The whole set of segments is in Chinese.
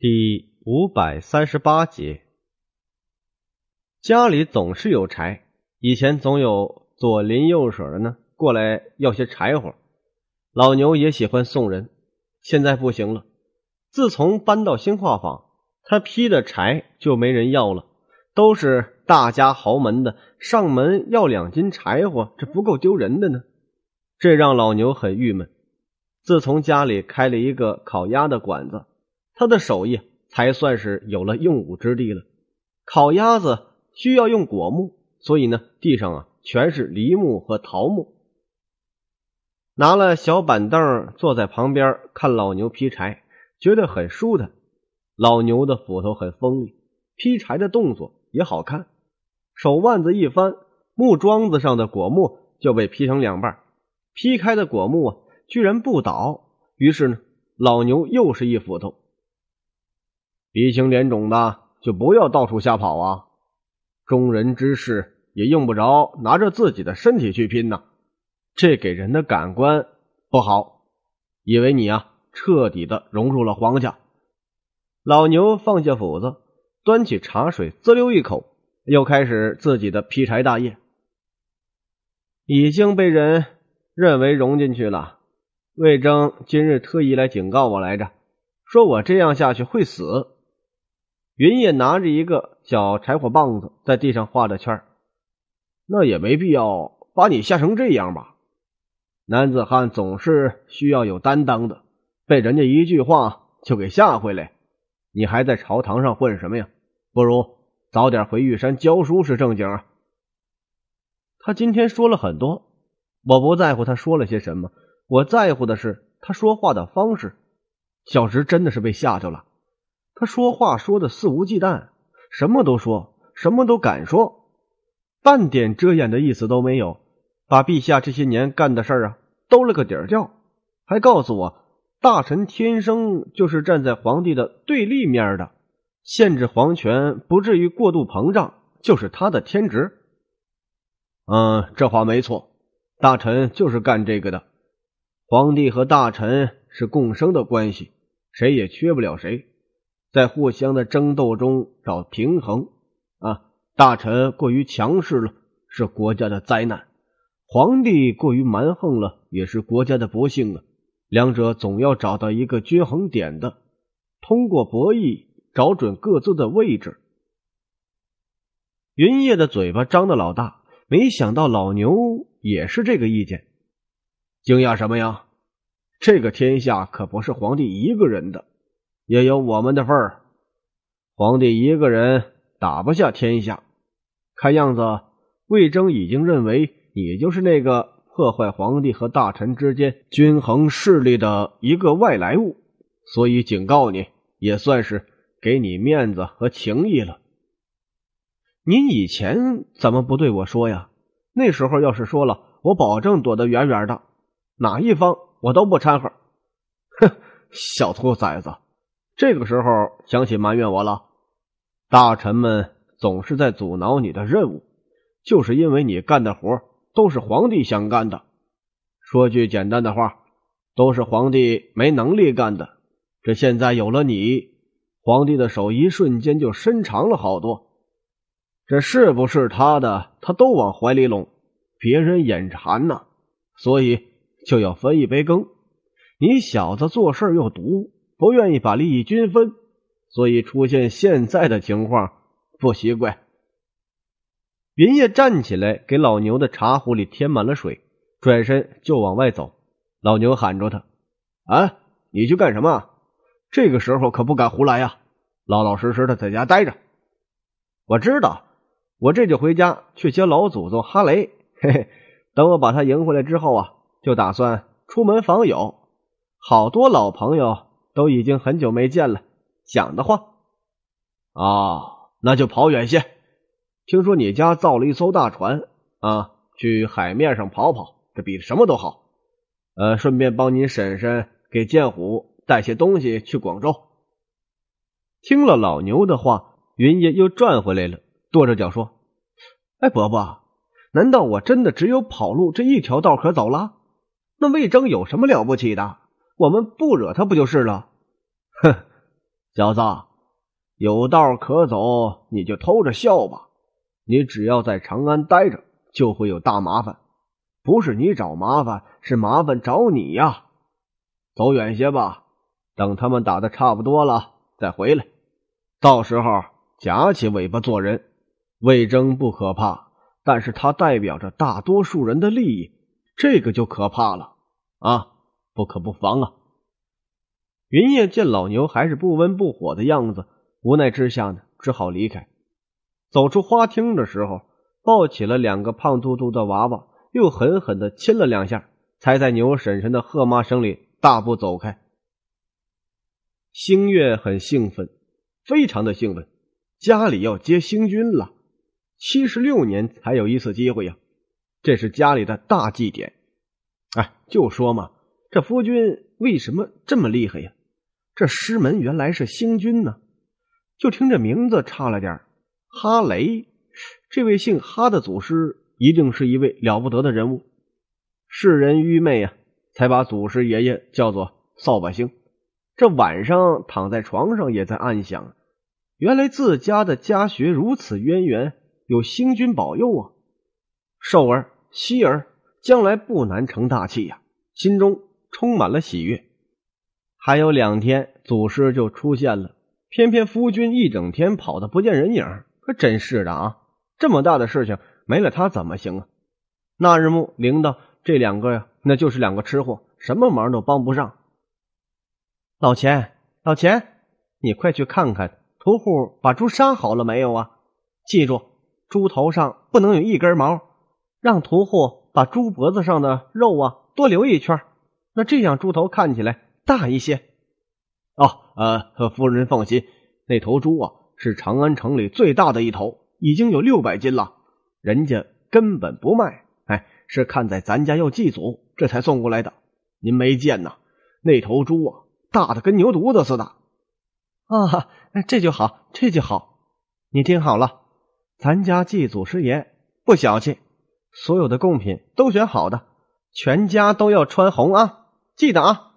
第五百三十八集，家里总是有柴，以前总有左邻右舍的呢过来要些柴火，老牛也喜欢送人。现在不行了，自从搬到新画坊，他劈的柴就没人要了，都是大家豪门的上门要两斤柴火，这不够丢人的呢，这让老牛很郁闷。自从家里开了一个烤鸭的馆子。他的手艺才算是有了用武之地了。烤鸭子需要用果木，所以呢，地上啊全是梨木和桃木。拿了小板凳坐在旁边看老牛劈柴，觉得很舒坦。老牛的斧头很锋利，劈柴的动作也好看。手腕子一翻，木桩子上的果木就被劈成两半。劈开的果木啊，居然不倒。于是呢，老牛又是一斧头。鼻青脸肿的就不要到处瞎跑啊！忠人之事也用不着拿着自己的身体去拼呐，这给人的感官不好，以为你啊彻底的融入了皇家。老牛放下斧子，端起茶水滋溜一口，又开始自己的劈柴大业。已经被人认为融进去了。魏征今日特意来警告我来着，说我这样下去会死。云也拿着一个小柴火棒子，在地上画着圈那也没必要把你吓成这样吧？男子汉总是需要有担当的，被人家一句话就给吓回来，你还在朝堂上混什么呀？不如早点回玉山教书是正经。啊。他今天说了很多，我不在乎他说了些什么，我在乎的是他说话的方式。小石真的是被吓着了。他说话说的肆无忌惮，什么都说，什么都敢说，半点遮掩的意思都没有，把陛下这些年干的事儿啊兜了个底儿掉，还告诉我大臣天生就是站在皇帝的对立面的，限制皇权不至于过度膨胀，就是他的天职。嗯，这话没错，大臣就是干这个的，皇帝和大臣是共生的关系，谁也缺不了谁。在互相的争斗中找平衡，啊，大臣过于强势了是国家的灾难，皇帝过于蛮横了也是国家的不幸啊。两者总要找到一个均衡点的，通过博弈找准各自的位置。云烨的嘴巴张的老大，没想到老牛也是这个意见，惊讶什么呀？这个天下可不是皇帝一个人的。也有我们的份儿。皇帝一个人打不下天下，看样子魏征已经认为你就是那个破坏皇帝和大臣之间均衡势力的一个外来物，所以警告你，也算是给你面子和情谊了。您以前怎么不对我说呀？那时候要是说了，我保证躲得远远的，哪一方我都不掺和。哼，小兔崽子！这个时候想起埋怨我了，大臣们总是在阻挠你的任务，就是因为你干的活都是皇帝想干的。说句简单的话，都是皇帝没能力干的。这现在有了你，皇帝的手一瞬间就伸长了好多。这是不是他的，他都往怀里拢，别人眼馋呢，所以就要分一杯羹。你小子做事又毒。不愿意把利益均分，所以出现现在的情况不奇怪。云烨站起来，给老牛的茶壶里添满了水，转身就往外走。老牛喊住他：“啊，你去干什么？这个时候可不敢胡来呀！老老实实的在家待着。”我知道，我这就回家去接老祖宗哈雷。嘿嘿，等我把他迎回来之后啊，就打算出门访友，好多老朋友。都已经很久没见了，想的话，啊，那就跑远些。听说你家造了一艘大船啊，去海面上跑跑，这比什么都好。呃，顺便帮您婶婶给剑虎带些东西去广州。听了老牛的话，云爷又转回来了，跺着脚说：“哎，伯伯，难道我真的只有跑路这一条道可走了？那魏征有什么了不起的？”我们不惹他不就是了？哼，小子，有道可走，你就偷着笑吧。你只要在长安待着，就会有大麻烦。不是你找麻烦，是麻烦找你呀。走远些吧，等他们打的差不多了再回来。到时候夹起尾巴做人。魏征不可怕，但是他代表着大多数人的利益，这个就可怕了啊。不可不防啊！云烨见老牛还是不温不火的样子，无奈之下呢，只好离开。走出花厅的时候，抱起了两个胖嘟嘟的娃娃，又狠狠的亲了两下，才在牛婶婶的喝骂声里大步走开。星月很兴奋，非常的兴奋，家里要接星君了，七十六年才有一次机会呀！这是家里的大祭典，哎，就说嘛。这夫君为什么这么厉害呀？这师门原来是星君呢，就听这名字差了点哈雷，这位姓哈的祖师一定是一位了不得的人物。世人愚昧啊，才把祖师爷爷叫做扫把星。这晚上躺在床上也在暗想，原来自家的家学如此渊源，有星君保佑啊。寿儿、希儿将来不难成大器呀。心中。充满了喜悦。还有两天，祖师就出现了。偏偏夫君一整天跑的不见人影，可真是的啊！这么大的事情没了他怎么行啊？那日暮、灵道这两个呀，那就是两个吃货，什么忙都帮不上。老钱，老钱，你快去看看屠户把猪杀好了没有啊？记住，猪头上不能有一根毛，让屠户把猪脖子上的肉啊多留一圈。那这样猪头看起来大一些，哦，呃，夫人放心，那头猪啊是长安城里最大的一头，已经有六百斤了。人家根本不卖，哎，是看在咱家要祭祖，这才送过来的。您没见呐，那头猪啊，大的跟牛犊子似的。啊，这就好，这就好。你听好了，咱家祭祖师爷不小气，所有的贡品都选好的，全家都要穿红啊。记得啊！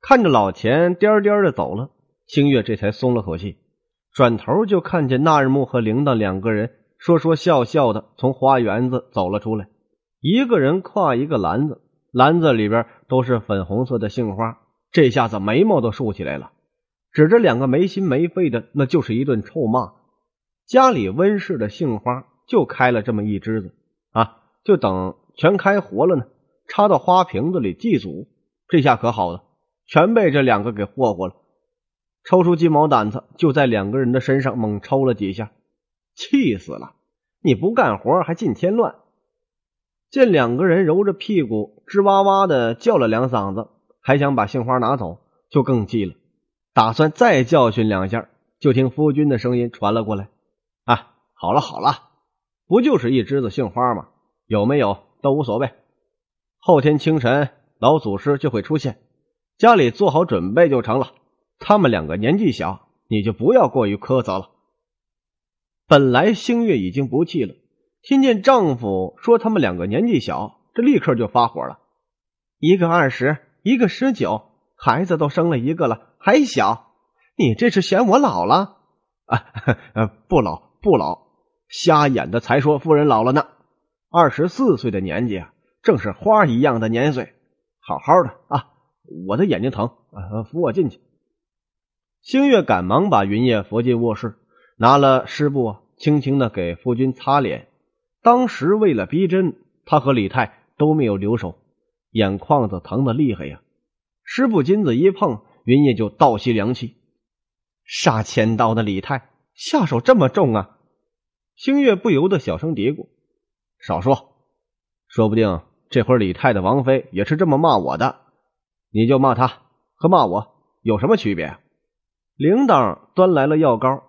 看着老钱颠颠的走了，星月这才松了口气，转头就看见那日木和铃铛两个人说说笑笑的从花园子走了出来，一个人挎一个篮子，篮子里边都是粉红色的杏花。这下子眉毛都竖起来了，指着两个没心没肺的，那就是一顿臭骂。家里温室的杏花就开了这么一枝子啊，就等全开活了呢，插到花瓶子里祭祖。这下可好了，全被这两个给霍霍了。抽出鸡毛掸子，就在两个人的身上猛抽了几下，气死了！你不干活还尽添乱。见两个人揉着屁股吱哇哇的叫了两嗓子，还想把杏花拿走，就更气了。打算再教训两下，就听夫君的声音传了过来：“啊，好了好了，不就是一枝子杏花吗？有没有都无所谓。后天清晨。”老祖师就会出现，家里做好准备就成了。他们两个年纪小，你就不要过于苛责了。本来星月已经不气了，听见丈夫说他们两个年纪小，这立刻就发火了。一个二十，一个十九，孩子都生了一个了，还小，你这是嫌我老了？啊，不老不老，瞎眼的才说夫人老了呢。二十四岁的年纪啊，正是花一样的年岁。好好的啊，我的眼睛疼，呃，扶我进去。星月赶忙把云烨扶进卧室，拿了湿布，轻轻的给夫君擦脸。当时为了逼真，他和李泰都没有留手，眼眶子疼的厉害呀。湿布巾子一碰，云烨就倒吸凉气。杀千刀的李泰，下手这么重啊！星月不由得小声嘀咕：“少说，说不定。”这会儿，李太太王妃也是这么骂我的，你就骂她和骂我有什么区别？铃铛端来了药膏，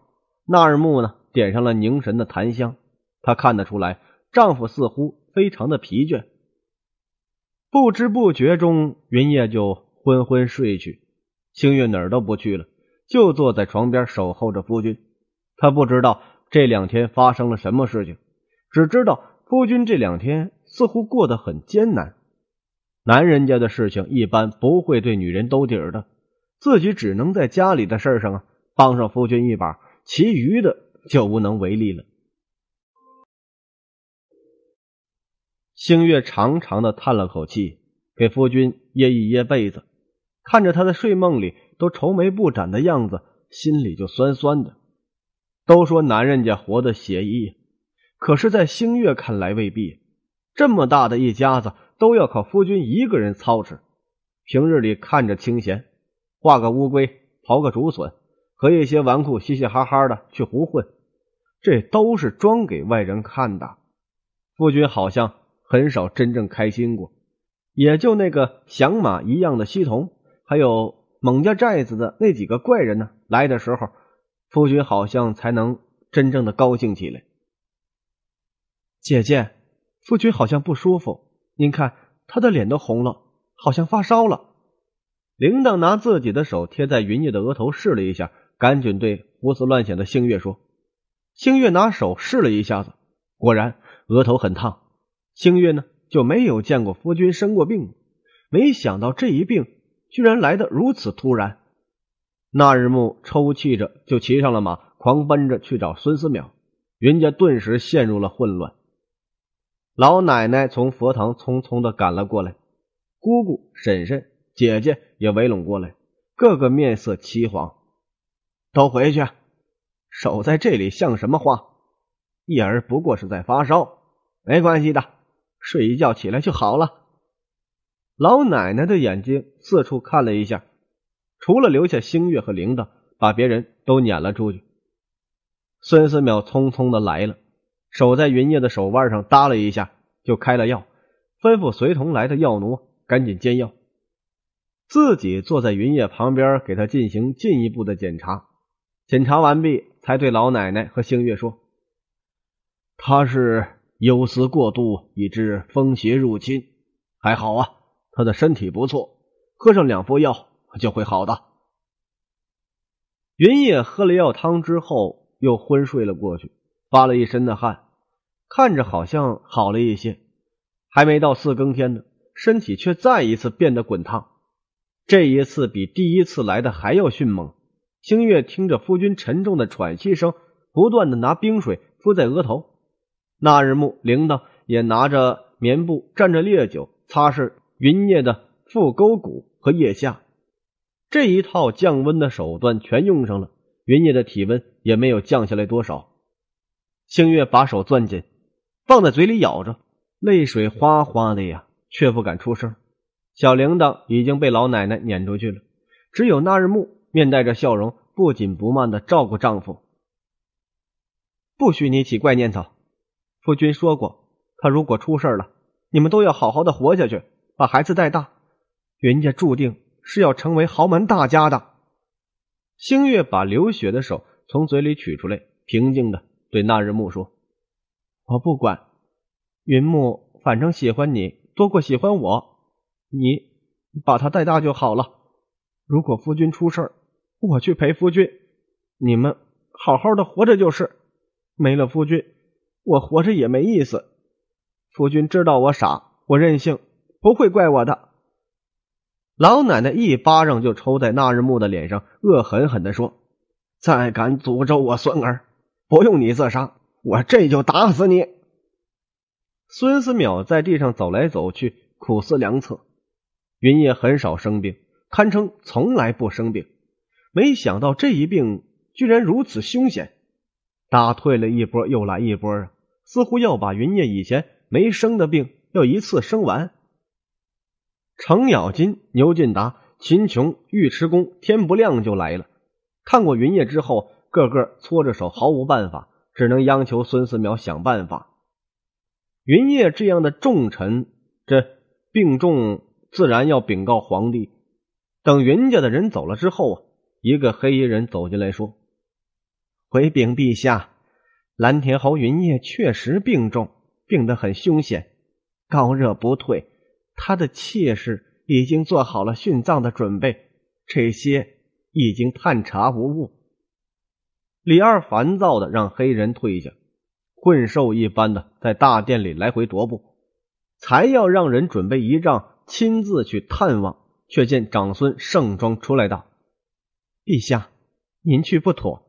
纳尔木呢点上了凝神的檀香，她看得出来，丈夫似乎非常的疲倦。不知不觉中，云夜就昏昏睡去，星月哪儿都不去了，就坐在床边守候着夫君。她不知道这两天发生了什么事情，只知道。夫君这两天似乎过得很艰难，男人家的事情一般不会对女人兜底儿的，自己只能在家里的事儿上啊帮上夫君一把，其余的就无能为力了。星月长长的叹了口气，给夫君掖一掖被子，看着他在睡梦里都愁眉不展的样子，心里就酸酸的。都说男人家活得邪意。可是，在星月看来未必。这么大的一家子都要靠夫君一个人操持，平日里看着清闲，画个乌龟，刨个竹笋，和一些纨绔嘻嘻哈哈的去胡混，这都是装给外人看的。夫君好像很少真正开心过，也就那个响马一样的西童，还有蒙家寨子的那几个怪人呢，来的时候，夫君好像才能真正的高兴起来。姐姐，夫君好像不舒服，您看他的脸都红了，好像发烧了。铃铛拿自己的手贴在云烨的额头试了一下，赶紧对胡思乱想的星月说：“星月拿手试了一下子，果然额头很烫。星月呢就没有见过夫君生过病，没想到这一病居然来的如此突然。那日暮抽泣着就骑上了马，狂奔着去找孙思邈。云家顿时陷入了混乱。”老奶奶从佛堂匆匆地赶了过来，姑姑、婶婶、姐姐也围拢过来，个个面色凄黄。都回去，守在这里像什么话？一儿不过是在发烧，没关系的，睡一觉起来就好了。老奶奶的眼睛四处看了一下，除了留下星月和铃铛，把别人都撵了出去。孙思邈匆匆的来了。手在云烨的手腕上搭了一下，就开了药，吩咐随同来的药奴赶紧煎药，自己坐在云烨旁边给他进行进一步的检查。检查完毕，才对老奶奶和星月说：“他是忧思过度以致风邪入侵，还好啊，他的身体不错，喝上两服药就会好的。”云烨喝了药汤之后，又昏睡了过去。发了一身的汗，看着好像好了一些，还没到四更天呢，身体却再一次变得滚烫。这一次比第一次来的还要迅猛。星月听着夫君沉重的喘息声，不断的拿冰水敷在额头。那日暮铃铛也拿着棉布蘸着烈酒擦拭云夜的腹沟骨和腋下，这一套降温的手段全用上了，云夜的体温也没有降下来多少。星月把手攥紧，放在嘴里咬着，泪水哗哗的呀，却不敢出声。小铃铛已经被老奶奶撵出去了，只有那日暮面带着笑容，不紧不慢的照顾丈夫。不许你起怪念头，夫君说过，他如果出事了，你们都要好好的活下去，把孩子带大。云家注定是要成为豪门大家的。星月把流血的手从嘴里取出来，平静的。对那日木说：“我不管，云木反正喜欢你多过喜欢我，你把他带大就好了。如果夫君出事我去陪夫君。你们好好的活着就是，没了夫君，我活着也没意思。夫君知道我傻，我任性，不会怪我的。”老奶奶一巴掌就抽在那日木的脸上，恶狠狠的说：“再敢诅咒我孙儿！”不用你自杀，我这就打死你！孙思邈在地上走来走去，苦思良策。云烨很少生病，堪称从来不生病。没想到这一病居然如此凶险，打退了一波又来一波啊！似乎要把云烨以前没生的病，要一次生完。程咬金、牛进达、秦琼、尉迟恭，天不亮就来了，看过云烨之后。个个搓着手，毫无办法，只能央求孙思邈想办法。云烨这样的重臣，这病重，自然要禀告皇帝。等云家的人走了之后啊，一个黑衣人走进来说：“回禀陛下，蓝田侯云烨确实病重，病得很凶险，高热不退。他的妾室已经做好了殉葬的准备，这些已经探查无误。”李二烦躁的让黑人退下，困兽一般的在大殿里来回踱步，才要让人准备仪仗亲自去探望，却见长孙盛装出来道：“陛下，您去不妥。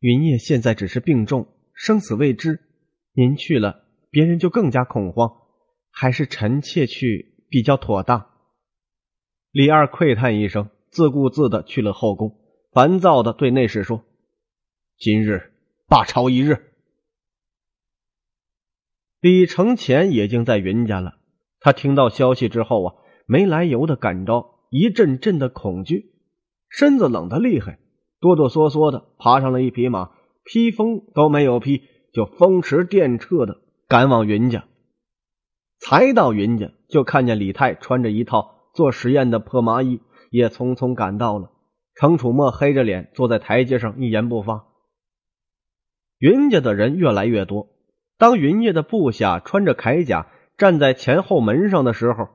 云烨现在只是病重，生死未知，您去了，别人就更加恐慌，还是臣妾去比较妥当。”李二喟叹一声，自顾自的去了后宫，烦躁的对内侍说。今日罢朝一日，李承前已经在云家了。他听到消息之后啊，没来由的感到一阵阵的恐惧，身子冷的厉害，哆哆嗦嗦的爬上了一匹马，披风都没有披，就风驰电掣的赶往云家。才到云家，就看见李泰穿着一套做实验的破麻衣，也匆匆赶到了。程楚墨黑着脸坐在台阶上，一言不发。云家的人越来越多。当云家的部下穿着铠甲站在前后门上的时候，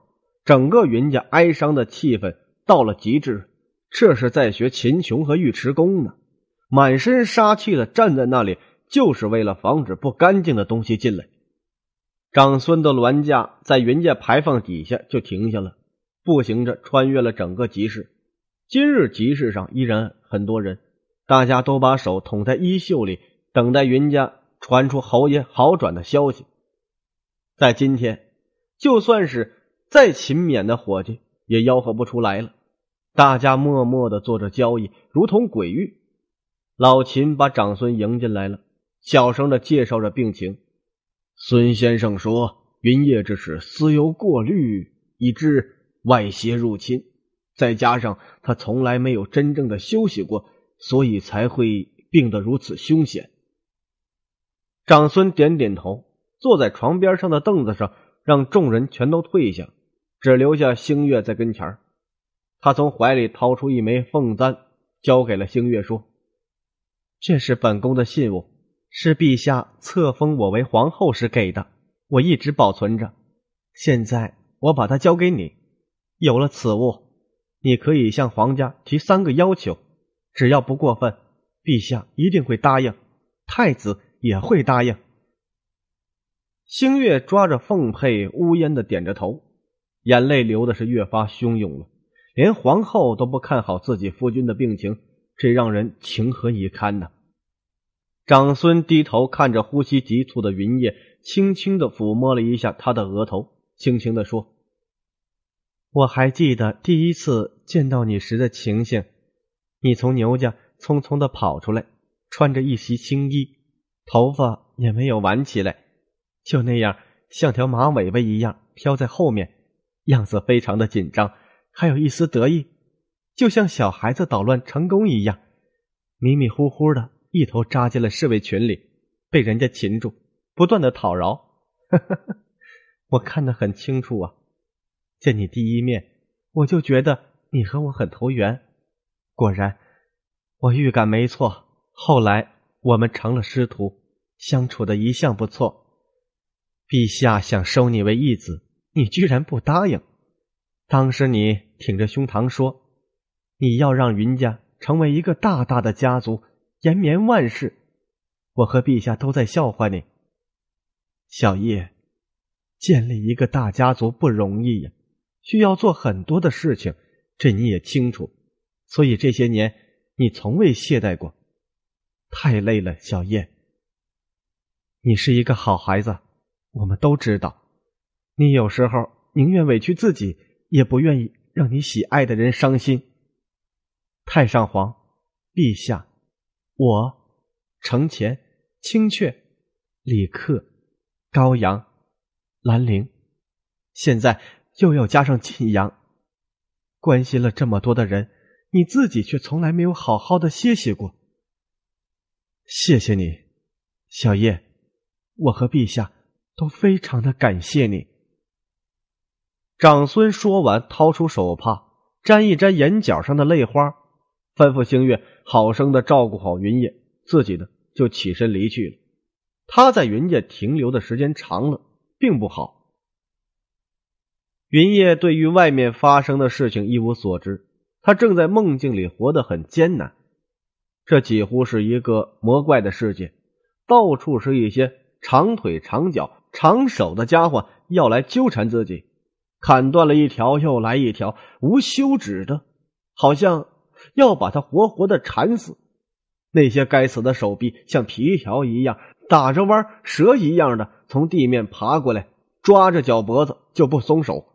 整个云家哀伤的气氛到了极致。这是在学秦琼和尉迟恭呢，满身杀气的站在那里，就是为了防止不干净的东西进来。长孙的銮驾在云家牌坊底下就停下了，步行着穿越了整个集市。今日集市上依然很多人，大家都把手捅在衣袖里。等待云家传出侯爷好转的消息，在今天，就算是再勤勉的伙计也吆喝不出来了。大家默默的做着交易，如同鬼域。老秦把长孙迎进来了，小声的介绍着病情。孙先生说：“云烨这是私油过滤，以致外邪入侵，再加上他从来没有真正的休息过，所以才会病得如此凶险。”长孙点点头，坐在床边上的凳子上，让众人全都退下，只留下星月在跟前。他从怀里掏出一枚凤簪，交给了星月，说：“这是本宫的信物，是陛下册封我为皇后时给的，我一直保存着。现在我把它交给你，有了此物，你可以向皇家提三个要求，只要不过分，陛下一定会答应。太子。”也会答应。星月抓着凤佩，呜咽的点着头，眼泪流的是越发汹涌了。连皇后都不看好自己夫君的病情，这让人情何以堪呢？长孙低头看着呼吸急促的云烨，轻轻的抚摸了一下他的额头，轻轻的说：“我还记得第一次见到你时的情形，你从牛家匆匆的跑出来，穿着一袭青衣。”头发也没有挽起来，就那样像条马尾巴一样飘在后面，样子非常的紧张，还有一丝得意，就像小孩子捣乱成功一样。迷迷糊糊的一头扎进了侍卫群里，被人家擒住，不断的讨饶。我看得很清楚啊，见你第一面，我就觉得你和我很投缘，果然，我预感没错，后来。我们成了师徒，相处的一向不错。陛下想收你为义子，你居然不答应。当时你挺着胸膛说：“你要让云家成为一个大大的家族，延绵万世。”我和陛下都在笑话你。小叶，建立一个大家族不容易，呀，需要做很多的事情，这你也清楚。所以这些年你从未懈怠过。太累了，小燕。你是一个好孩子，我们都知道。你有时候宁愿委屈自己，也不愿意让你喜爱的人伤心。太上皇、陛下，我、程前、青雀、李克、高阳、兰陵，现在又要加上晋阳，关心了这么多的人，你自己却从来没有好好的歇息过。谢谢你，小叶，我和陛下都非常的感谢你。长孙说完，掏出手帕，沾一沾眼角上的泪花，吩咐星月好生的照顾好云叶，自己呢就起身离去了。他在云家停留的时间长了，并不好。云夜对于外面发生的事情一无所知，他正在梦境里活得很艰难。这几乎是一个魔怪的世界，到处是一些长腿、长脚、长手的家伙要来纠缠自己，砍断了一条又来一条，无休止的，好像要把他活活的缠死。那些该死的手臂像皮条一样打着弯，蛇一样的从地面爬过来，抓着脚脖子就不松手。